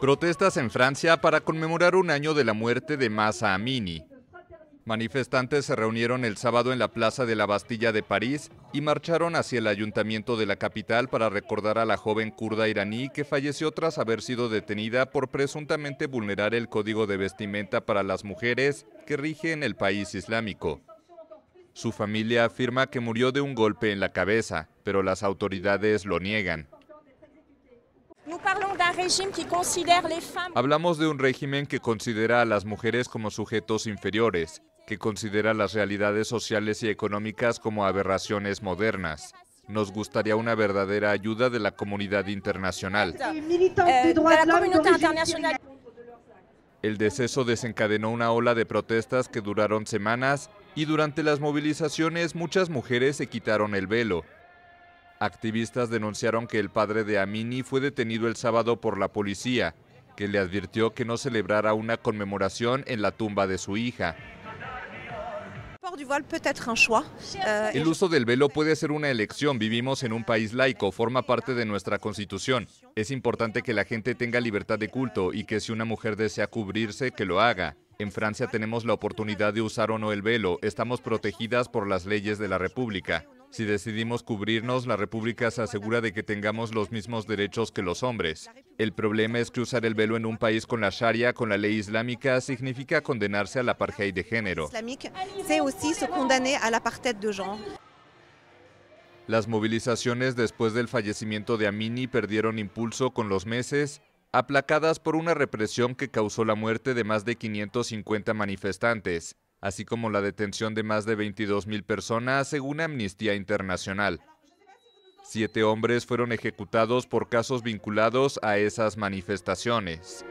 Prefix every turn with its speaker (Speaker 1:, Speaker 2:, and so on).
Speaker 1: Protestas en Francia para conmemorar un año de la muerte de Massa Amini. Manifestantes se reunieron el sábado en la Plaza de la Bastilla de París y marcharon hacia el ayuntamiento de la capital para recordar a la joven kurda iraní que falleció tras haber sido detenida por presuntamente vulnerar el código de vestimenta para las mujeres que rige en el país islámico. Su familia afirma que murió de un golpe en la cabeza, pero las autoridades lo niegan. Hablamos de un régimen que considera a las mujeres como sujetos inferiores, que considera las realidades sociales y económicas como aberraciones modernas. Nos gustaría una verdadera ayuda de la comunidad internacional. Eh, el deceso desencadenó una ola de protestas que duraron semanas y durante las movilizaciones muchas mujeres se quitaron el velo, Activistas denunciaron que el padre de Amini fue detenido el sábado por la policía, que le advirtió que no celebrara una conmemoración en la tumba de su hija. Euh, el uso del velo puede ser una elección. Vivimos en un país laico, forma parte de nuestra constitución. Es importante que la gente tenga libertad de culto y que si una mujer desea cubrirse, que lo haga. En Francia tenemos la oportunidad de usar o no el velo. Estamos protegidas por las leyes de la República. Si decidimos cubrirnos, la República se asegura de que tengamos los mismos derechos que los hombres. El problema es que usar el velo en un país con la Sharia, con la ley islámica, significa condenarse a la apartheid de género. Las movilizaciones después del fallecimiento de Amini perdieron impulso con los meses, aplacadas por una represión que causó la muerte de más de 550 manifestantes así como la detención de más de 22.000 personas, según Amnistía Internacional. Siete hombres fueron ejecutados por casos vinculados a esas manifestaciones.